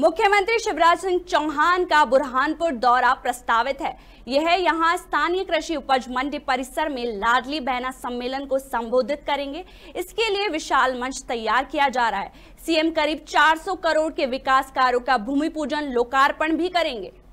मुख्यमंत्री शिवराज सिंह चौहान का बुरहानपुर दौरा प्रस्तावित है यह यहाँ स्थानीय कृषि उपज मंडी परिसर में लाडली बहना सम्मेलन को संबोधित करेंगे इसके लिए विशाल मंच तैयार किया जा रहा है सीएम करीब 400 करोड़ के विकास कार्यों का भूमि पूजन लोकार्पण भी करेंगे